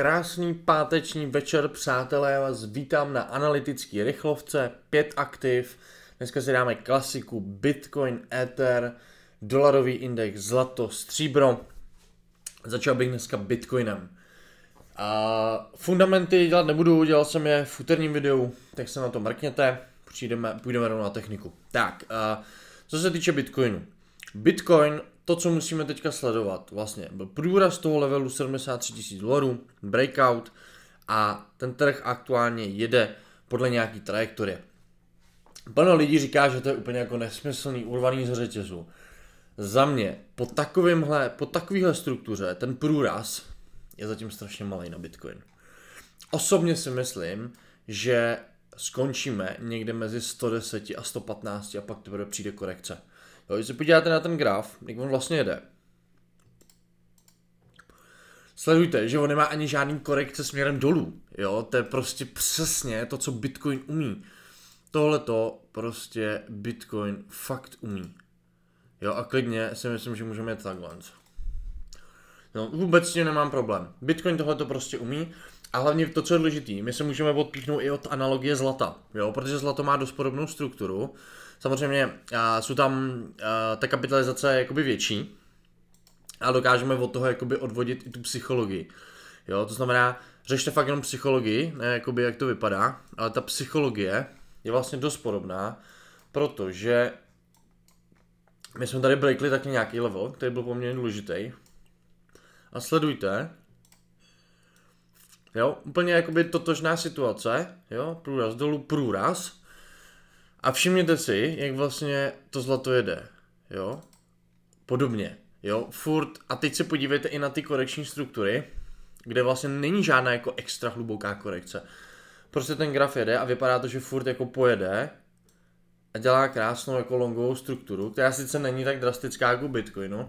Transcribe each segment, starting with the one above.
Krásný páteční večer, přátelé, já vás vítám na analytický rychlovce, pět aktiv. Dneska si dáme klasiku Bitcoin, Ether, dolarový index, zlato, stříbro. Začal bych dneska Bitcoinem. A fundamenty dělat nebudu, dělal jsem je v úterním videu, tak se na to mrkněte, přijdeme, půjdeme rovnou na techniku. Tak, a co se týče Bitcoinu. Bitcoin to, co musíme teďka sledovat, vlastně byl průraz toho levelu 73 000 dolarů, breakout a ten trh aktuálně jede podle nějaký trajektorie. Plno lidí říká, že to je úplně jako nesmyslný, urvaný z řetězu. Za mě, po takovýmhle, po takovýhle struktuře, ten průraz je zatím strašně malý na Bitcoin. Osobně si myslím, že skončíme někde mezi 110 a 115 a pak teprve přijde korekce. Jo, když se podíváte na ten graf, jak on vlastně jede. Sledujte, že on nemá ani žádný korekce směrem dolů. Jo, to je prostě přesně to, co Bitcoin umí. Tohle to prostě Bitcoin fakt umí. Jo, a klidně si myslím, že můžeme jít takhle. No, vůbec s tím nemám problém. Bitcoin tohle to prostě umí. A hlavně to, co je důležité, my se můžeme odpíchnout i od analogie zlata, jo, protože zlato má dost podobnou strukturu. Samozřejmě a jsou tam, a ta kapitalizace je jakoby větší a dokážeme od toho jakoby odvodit i tu psychologii. Jo, to znamená, řešte fakt jenom psychologii, ne jakoby jak to vypadá, ale ta psychologie je vlastně dost podobná, protože my jsme tady breakli taky nějaký level, který byl poměrně důležitý. A sledujte, Jo, úplně jakoby totožná situace, jo, průraz dolů, průraz. A všimněte si, jak vlastně to zlato jede, jo. Podobně, jo, furt. A teď se podívejte i na ty korekční struktury, kde vlastně není žádná jako extra hluboká korekce. Prostě ten graf jede a vypadá to, že furt jako pojede a dělá krásnou jako longovou strukturu, která sice není tak drastická jako Bitcoinu,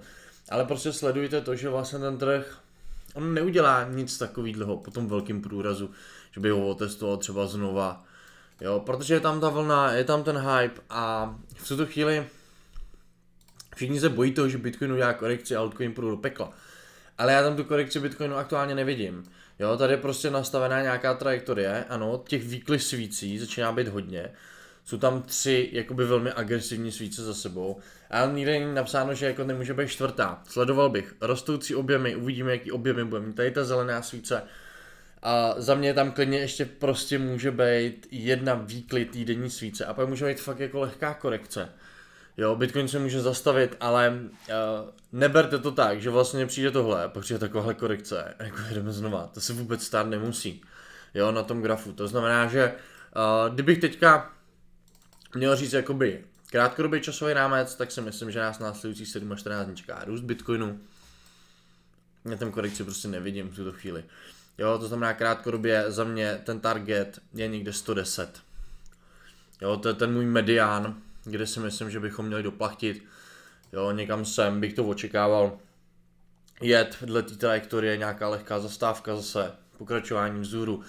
ale prostě sledujte to, že vlastně ten trh on neudělá nic takového po tom velkém průrazu, že by ho otestoval třeba znova. Jo, protože je tam ta vlna, je tam ten hype a v tuto chvíli všichni se bojí toho, že Bitcoin udělá korekci a altcoin půjdu do pekla. Ale já tam tu korekci Bitcoinu aktuálně nevidím. Jo, tady je prostě nastavená nějaká trajektorie, ano, těch výkly začíná být hodně jsou tam tři jakoby velmi agresivní svíce za sebou. A nikde není napsáno, že jako nemůže být čtvrtá. Sledoval bych rostoucí objemy, uvidíme, jaký objemy bude mít tady ta zelená svíce. A za mě tam klidně ještě prostě může být jedna výkly týdenní svíce a pak může být fakt jako lehká korekce. Jo, Bitcoin se může zastavit, ale uh, neberte to tak, že vlastně přijde tohle, pak přijde takováhle korekce, jako jedeme znova, to se vůbec stát nemusí, jo, na tom grafu. To znamená, že uh, kdybych teďka měl říct jakoby krátkodobý časový rámec, tak si myslím, že nás následující 7 až 14 dní čeká růst Bitcoinu. Já tam korekci prostě nevidím v tuto chvíli. Jo, to znamená krátkodobě za mě ten target je někde 110. Jo, to je ten můj medián, kde si myslím, že bychom měli doplachtit. Jo, někam sem bych to očekával. Jet vedle té trajektorie nějaká lehká zastávka zase, pokračování vzůru.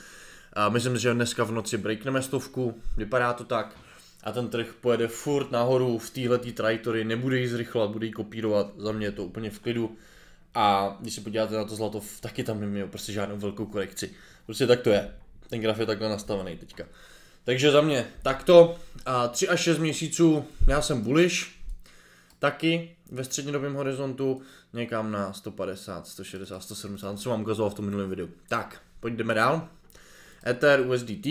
A myslím že dneska v noci breakneme stovku, vypadá to tak a ten trh pojede furt nahoru v téhle trajektory, nebude ji zrychlovat, bude ji kopírovat, za mě je to úplně v klidu. A když se podíváte na to zlato, taky tam neměl prostě žádnou velkou korekci. Prostě tak to je. Ten graf je takhle nastavený teďka. Takže za mě takto. A 3 až 6 měsíců já jsem bullish. Taky ve střednědobém horizontu někam na 150, 160, 170, co vám ukazoval v tom minulém videu. Tak, pojďme dál. Ether, USDT.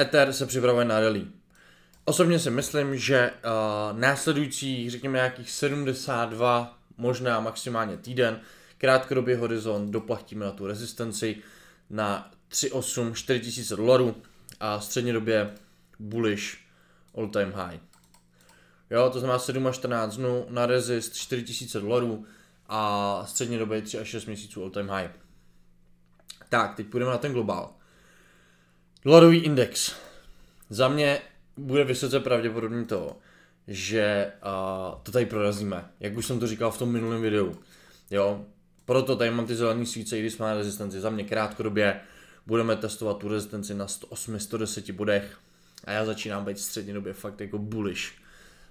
Ether se připravuje na rally. Osobně si myslím, že uh, eh, následující, řekněme nějakých 72, možná maximálně týden, krátkodobý horizont, doplatíme na tu rezistenci na 3,8, 4 000 dolarů a střednědobě bullish all time high. Jo, to znamená 7 až 14 dnů na resist 4000 dolarů a středně době 3 až 6 měsíců all time high. Tak, teď půjdeme na ten globál. Dolarový index. Za mě bude vysoce pravděpodobný to, že uh, to tady prorazíme. Jak už jsem to říkal v tom minulém videu. Jo, proto tady mám ty zelené svíce, i když máme na rezistenci. Za mě krátkodobě budeme testovat tu rezistenci na 108-110 bodech a já začínám být střední době fakt jako bullish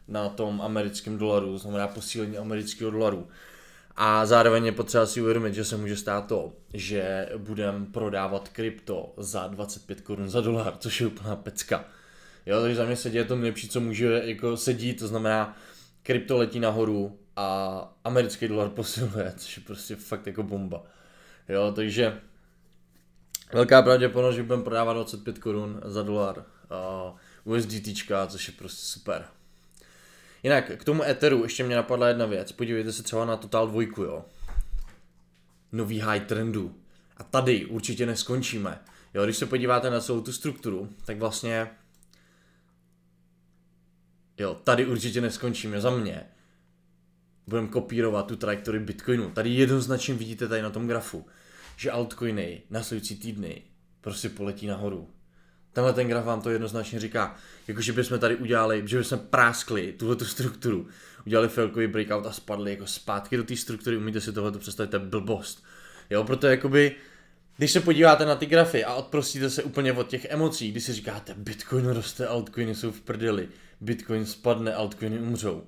na tom americkém dolaru, znamená posílení amerického dolaru. A zároveň je potřeba si uvědomit, že se může stát to, že budem prodávat krypto za 25 korun za dolar, což je úplná pecka. Jo, takže za mě se děje to nejlepší, co může jako sedít, to znamená, krypto letí nahoru a americký dolar posiluje, což je prostě fakt jako bomba. Jo, takže velká pravděpodobnost, že budeme prodávat 25 korun za dolar uh, eh, USDT, což je prostě super. Jinak k tomu Etheru ještě mě napadla jedna věc. Podívejte se třeba na Total 2, jo. Nový high trendu. A tady určitě neskončíme. Jo, když se podíváte na celou tu strukturu, tak vlastně... Jo, tady určitě neskončíme za mě. Budeme kopírovat tu trajektorii Bitcoinu. Tady jednoznačně vidíte tady na tom grafu, že altcoiny na týdny prostě poletí nahoru. Tenhle ten graf vám to jednoznačně říká. Jakože bychom tady udělali, že bychom práskli tuhle tu strukturu, udělali failkový breakout a spadli jako zpátky do té struktury, umíte si tohle představit, to je blbost. Jo, proto jakoby, když se podíváte na ty grafy a odprostíte se úplně od těch emocí, když si říkáte, Bitcoin roste, altcoiny jsou v prdeli, Bitcoin spadne, altcoiny umřou.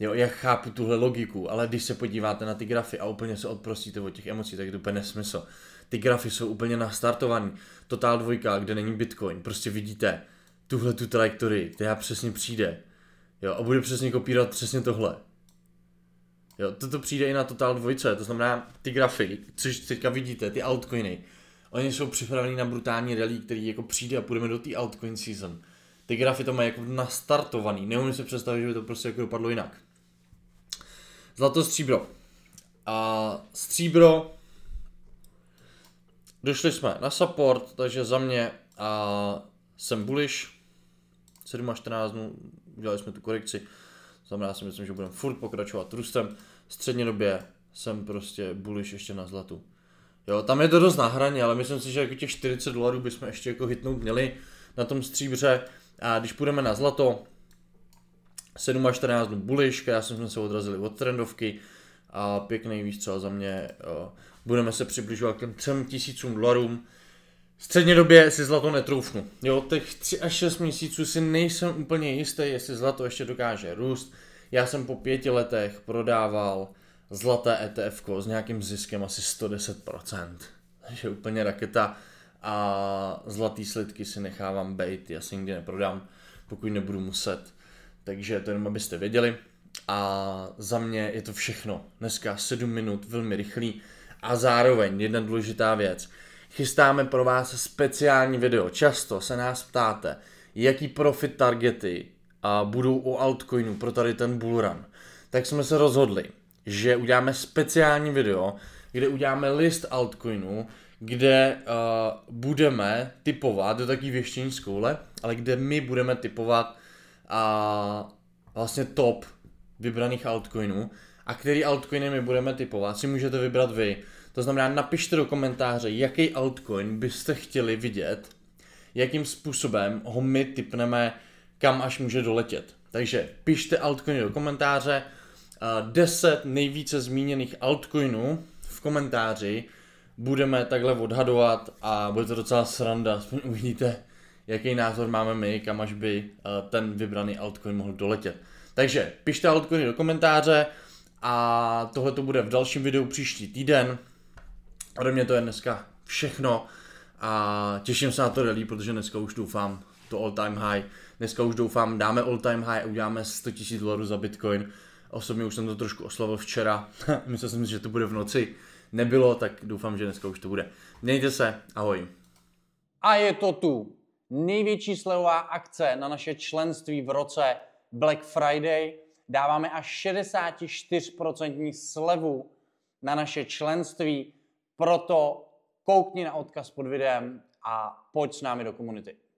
Jo, já chápu tuhle logiku, ale když se podíváte na ty grafy a úplně se odprostíte od těch emocí, tak je to úplně nesmysl ty grafy jsou úplně nastartovaný. Total dvojka, kde není Bitcoin, prostě vidíte tuhle tu trajektorii, která přesně přijde. Jo, a bude přesně kopírovat přesně tohle. Jo, toto přijde i na Total dvojce, to znamená ty grafy, což teďka vidíte, ty altcoiny. Oni jsou připraveni na brutální rally, který jako přijde a půjdeme do té altcoin season. Ty grafy to mají jako nastartovaný, neumím si představit, že by to prostě jako dopadlo jinak. Zlato, stříbro. A stříbro Došli jsme na support, takže za mě a jsem bullish. 7 až 14 dnů, udělali jsme tu korekci. Znamená si myslím, že budeme furt pokračovat růstem. střední době jsem prostě bullish ještě na zlatu. Jo, tam je to dost na hraně, ale myslím si, že jako těch 40 dolarů bychom ještě jako hitnout měli na tom stříbře. A když půjdeme na zlato, 7 až 14 dnů bullish, já jsem se odrazili od trendovky a pěkný výstřel za mě. Jo budeme se přibližovat k třem tisícům dolarům. Středně době si zlato netroufnu. Jo, těch 3 až 6 měsíců si nejsem úplně jistý, jestli zlato ještě dokáže růst. Já jsem po pěti letech prodával zlaté ETF s nějakým ziskem asi 110%. Takže úplně raketa. A zlatý slidky si nechávám bejt, já si nikdy neprodám, pokud nebudu muset. Takže to jenom abyste věděli. A za mě je to všechno. Dneska 7 minut, velmi rychlý. A zároveň jedna důležitá věc. Chystáme pro vás speciální video. Často se nás ptáte, jaký profit targety a budou u altcoinu pro tady ten bullrun. Tak jsme se rozhodli, že uděláme speciální video, kde uděláme list altcoinů, kde uh, budeme typovat do takový věštění z koule, ale kde my budeme typovat uh, vlastně top vybraných altcoinů a který altcoiny my budeme typovat, si můžete vybrat vy. To znamená, napište do komentáře, jaký altcoin byste chtěli vidět, jakým způsobem ho my typneme, kam až může doletět. Takže pište altcoiny do komentáře, 10 eh, nejvíce zmíněných altcoinů v komentáři budeme takhle odhadovat a bude to docela sranda, aspoň uvidíte, jaký názor máme my, kam až by eh, ten vybraný altcoin mohl doletět. Takže pište altcoiny do komentáře a tohle to bude v dalším videu příští týden. Ode mě to je dneska všechno a těším se na to rally, protože dneska už doufám to all time high. Dneska už doufám dáme all time high a uděláme 100 000 dolarů za bitcoin. Osobně už jsem to trošku oslavil včera, myslel jsem si, že to bude v noci. Nebylo, tak doufám, že dneska už to bude. Mějte se, ahoj. A je to tu. Největší slevová akce na naše členství v roce Black Friday dáváme až 64% slevu na naše členství, proto koukni na odkaz pod videem a pojď s námi do komunity.